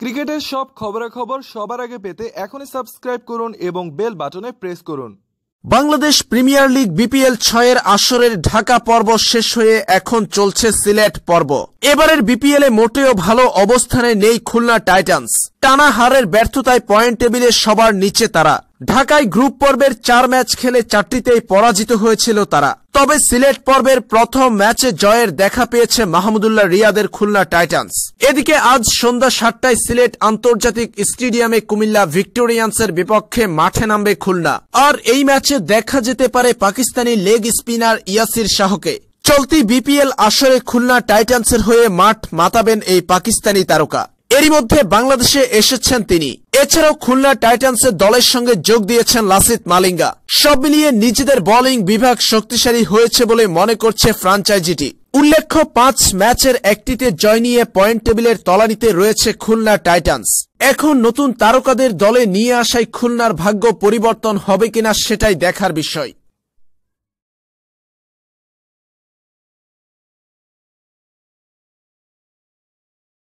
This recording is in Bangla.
ক্রিকেটের সব খবরাখবর সবার আগে পেতে এখনই সাবস্ক্রাইব করুন এবং বেল বাটনে প্রেস করুন বাংলাদেশ প্রিমিয়ার লিগ বিপিএল ছয়ের আসরের ঢাকা পর্ব শেষ হয়ে এখন চলছে সিলেট পর্ব এবারের বিপিএলে মোটেও ভালো অবস্থানে নেই খুলনা টাইটান্স টানা হারের ব্যর্থতায় পয়েন্ট টেবিলের সবার নিচে তারা ঢাকায় গ্রুপ পর্বের চার ম্যাচ খেলে চারটিতেই পরাজিত হয়েছিল তারা তবে সিলেট পর্বের প্রথম ম্যাচে জয়ের দেখা পেয়েছে মাহমুদুল্লাহ রিয়াদের খুলনা টাইটান্স এদিকে আজ সন্ধ্যা সাতটায় সিলেট আন্তর্জাতিক স্টেডিয়ামে কুমিল্লা ভিক্টোরিয়ান্সের বিপক্ষে মাঠে নামবে খুলনা আর এই ম্যাচে দেখা যেতে পারে পাকিস্তানি লেগ স্পিনার ইয়াসির শাহকে চলতি বিপিএল আসরে খুলনা টাইটান্সের হয়ে মাঠ মাতাবেন এই পাকিস্তানি তারকা এরই মধ্যে বাংলাদেশে এসেছেন তিনি এছাড়াও খুলনা টাইটান্সের দলের সঙ্গে যোগ দিয়েছেন লাসিত মালিঙ্গা সব মিলিয়ে নিজেদের বোলিং বিভাগ শক্তিশালী হয়েছে বলে মনে করছে ফ্রাঞ্চাইজিটি উল্লেখ্য পাঁচ ম্যাচের একটিতে জয় নিয়ে পয়েন্ট টেবিলের তলানিতে রয়েছে খুলনা টাইটান্স এখন নতুন তারকাদের দলে নিয়ে আসায় খুলনার ভাগ্য পরিবর্তন হবে কিনা সেটাই দেখার বিষয়